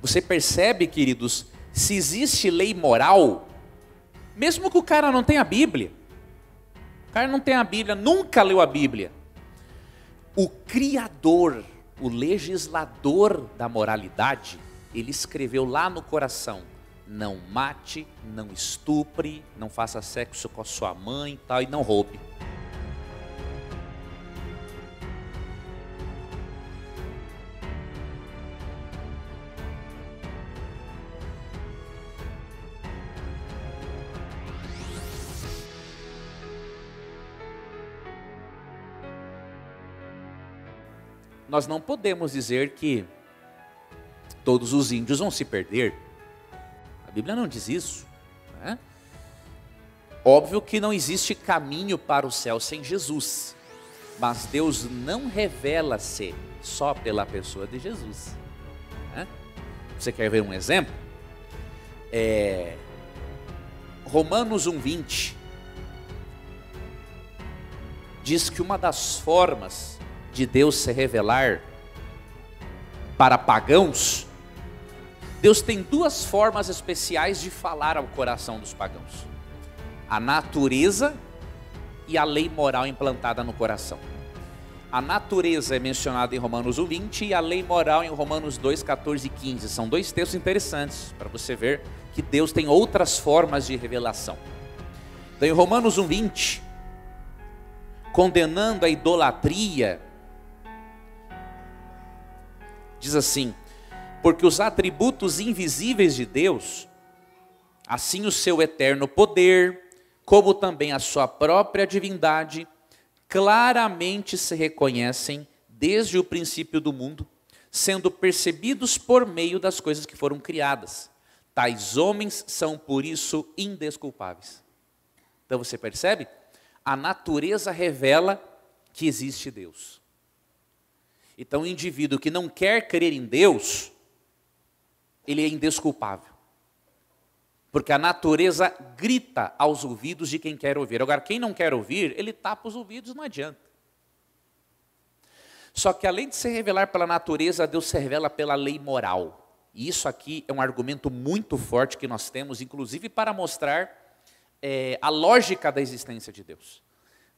Você percebe, queridos, se existe lei moral, mesmo que o cara não tenha a Bíblia, o cara não tem a Bíblia, nunca leu a Bíblia, o Criador, o legislador da moralidade, ele escreveu lá no coração: não mate, não estupre, não faça sexo com a sua mãe e tal, e não roube. nós não podemos dizer que todos os índios vão se perder. A Bíblia não diz isso. Né? Óbvio que não existe caminho para o céu sem Jesus, mas Deus não revela-se só pela pessoa de Jesus. Né? Você quer ver um exemplo? É... Romanos 1,20 diz que uma das formas de Deus se revelar para pagãos, Deus tem duas formas especiais de falar ao coração dos pagãos: a natureza e a lei moral implantada no coração. A natureza é mencionada em Romanos 1:20 e a lei moral em Romanos 2:14 e 15. São dois textos interessantes para você ver que Deus tem outras formas de revelação. Então, em Romanos 1:20, condenando a idolatria, diz assim: Porque os atributos invisíveis de Deus, assim o seu eterno poder, como também a sua própria divindade, claramente se reconhecem desde o princípio do mundo, sendo percebidos por meio das coisas que foram criadas. Tais homens são por isso indesculpáveis. Então você percebe? A natureza revela que existe Deus. Então, o indivíduo que não quer crer em Deus, ele é indesculpável. Porque a natureza grita aos ouvidos de quem quer ouvir. Agora, quem não quer ouvir, ele tapa os ouvidos, não adianta. Só que além de se revelar pela natureza, Deus se revela pela lei moral. E isso aqui é um argumento muito forte que nós temos, inclusive para mostrar é, a lógica da existência de Deus.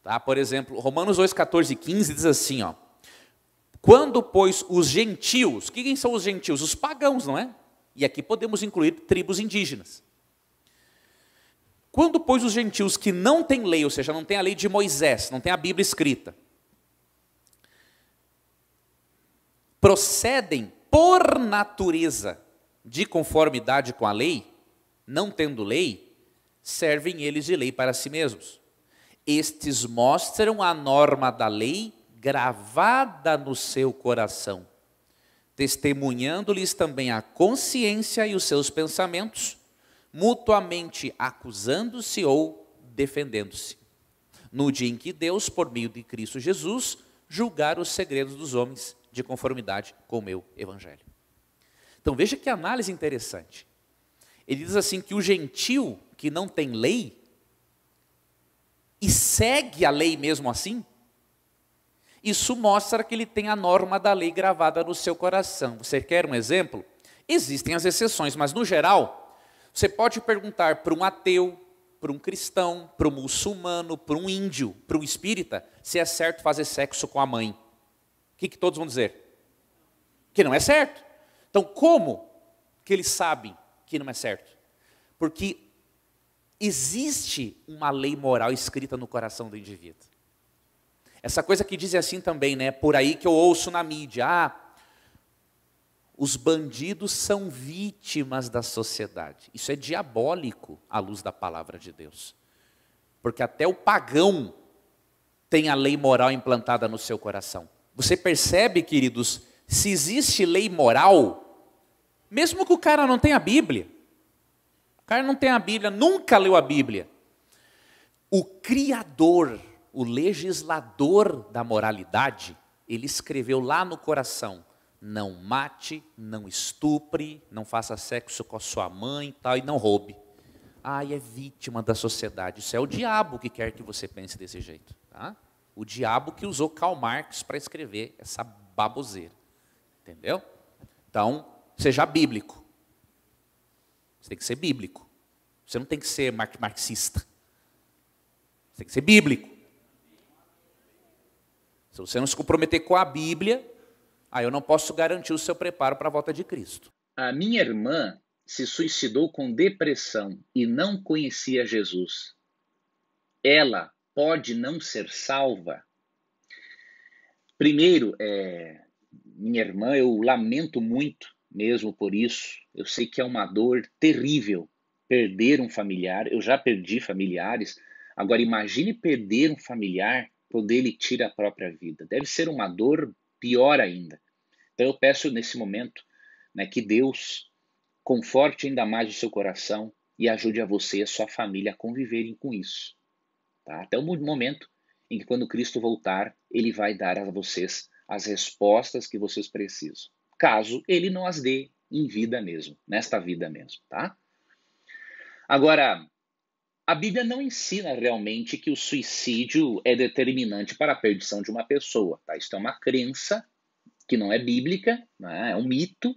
Tá? Por exemplo, Romanos 2, 14 e 15 diz assim, ó, quando, pois, os gentios, quem são os gentios? Os pagãos, não é? E aqui podemos incluir tribos indígenas. Quando, pois, os gentios que não têm lei, ou seja, não têm a lei de Moisés, não têm a Bíblia escrita, procedem por natureza de conformidade com a lei, não tendo lei, servem eles de lei para si mesmos. Estes mostram a norma da lei gravada no seu coração, testemunhando-lhes também a consciência e os seus pensamentos, mutuamente acusando-se ou defendendo-se. No dia em que Deus, por meio de Cristo Jesus, julgar os segredos dos homens de conformidade com o meu evangelho. Então veja que análise interessante. Ele diz assim que o gentil que não tem lei e segue a lei mesmo assim, isso mostra que ele tem a norma da lei gravada no seu coração. Você quer um exemplo? Existem as exceções, mas no geral, você pode perguntar para um ateu, para um cristão, para um muçulmano, para um índio, para um espírita, se é certo fazer sexo com a mãe. O que, que todos vão dizer? Que não é certo. Então, como que eles sabem que não é certo? Porque existe uma lei moral escrita no coração do indivíduo. Essa coisa que dizem assim também, né? Por aí que eu ouço na mídia, ah, os bandidos são vítimas da sociedade. Isso é diabólico à luz da palavra de Deus. Porque até o pagão tem a lei moral implantada no seu coração. Você percebe, queridos, se existe lei moral, mesmo que o cara não tenha a Bíblia, o cara não tem a Bíblia, nunca leu a Bíblia, o Criador o legislador da moralidade, ele escreveu lá no coração: não mate, não estupre, não faça sexo com a sua mãe e tal, e não roube. Ai, é vítima da sociedade. Isso é o diabo que quer que você pense desse jeito. Tá? O diabo que usou Karl Marx para escrever essa baboseira. Entendeu? Então, seja bíblico. Você tem que ser bíblico. Você não tem que ser marxista. Você tem que ser bíblico. Se você não se comprometer com a Bíblia, aí eu não posso garantir o seu preparo para a volta de Cristo. A minha irmã se suicidou com depressão e não conhecia Jesus. Ela pode não ser salva? Primeiro, é, minha irmã, eu lamento muito mesmo por isso. Eu sei que é uma dor terrível perder um familiar. Eu já perdi familiares. Agora, imagine perder um familiar quando ele tira a própria vida. Deve ser uma dor pior ainda. Então eu peço nesse momento né, que Deus conforte ainda mais o seu coração e ajude a você e a sua família a conviverem com isso. Tá? Até o momento em que, quando Cristo voltar, ele vai dar a vocês as respostas que vocês precisam. Caso ele não as dê em vida mesmo, nesta vida mesmo. Tá? Agora, a Bíblia não ensina realmente que o suicídio é determinante para a perdição de uma pessoa. Tá? Isso é uma crença que não é bíblica, né? é um mito,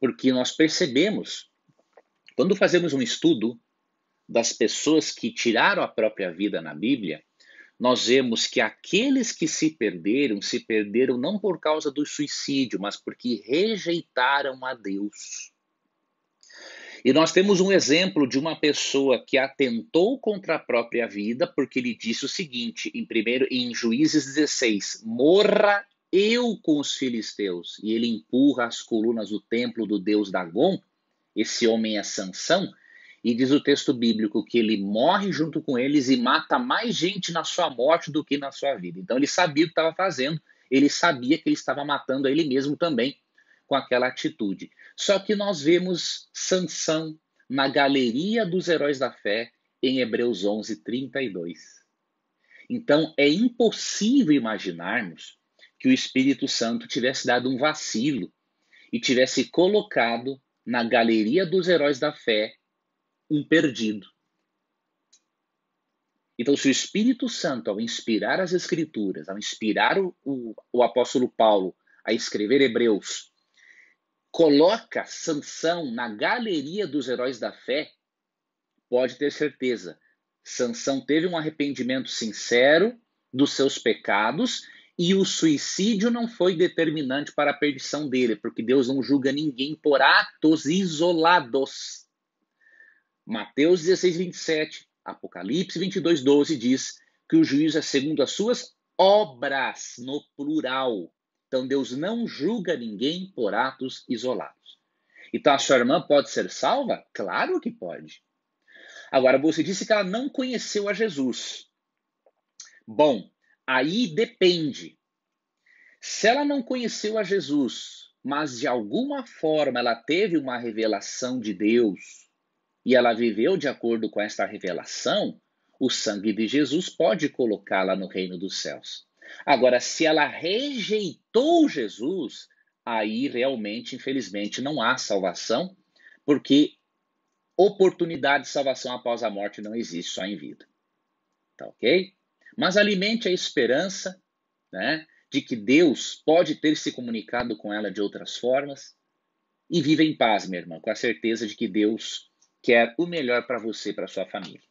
porque nós percebemos, quando fazemos um estudo das pessoas que tiraram a própria vida na Bíblia, nós vemos que aqueles que se perderam, se perderam não por causa do suicídio, mas porque rejeitaram a Deus. E nós temos um exemplo de uma pessoa que atentou contra a própria vida, porque ele disse o seguinte, em primeiro em Juízes 16: "Morra eu com os filisteus", e ele empurra as colunas do templo do deus Dagom, Esse homem é Sansão, e diz o texto bíblico que ele morre junto com eles e mata mais gente na sua morte do que na sua vida. Então ele sabia o que estava fazendo, ele sabia que ele estava matando a ele mesmo também com aquela atitude. Só que nós vemos Sansão na galeria dos heróis da fé em Hebreus 11, 32. Então é impossível imaginarmos que o Espírito Santo tivesse dado um vacilo e tivesse colocado na galeria dos heróis da fé um perdido. Então, se o Espírito Santo, ao inspirar as Escrituras, ao inspirar o, o, o apóstolo Paulo a escrever Hebreus, coloca Sansão na galeria dos heróis da fé, pode ter certeza, Sansão teve um arrependimento sincero dos seus pecados e o suicídio não foi determinante para a perdição dele, porque Deus não julga ninguém por atos isolados. Mateus 16, 27, Apocalipse 22, 12 diz que o juízo é segundo as suas obras, no plural. Então Deus não julga ninguém por atos isolados. Então a sua irmã pode ser salva? Claro que pode. Agora você disse que ela não conheceu a Jesus. Bom, aí depende. Se ela não conheceu a Jesus, mas de alguma forma ela teve uma revelação de Deus e ela viveu de acordo com esta revelação, o sangue de Jesus pode colocá-la no reino dos céus. Agora, se ela rejeitou Jesus, aí realmente, infelizmente, não há salvação, porque oportunidade de salvação após a morte não existe, só em vida. Tá ok? Mas alimente a esperança, né? De que Deus pode ter se comunicado com ela de outras formas. E viva em paz, minha irmã, com a certeza de que Deus quer o melhor para você e para sua família.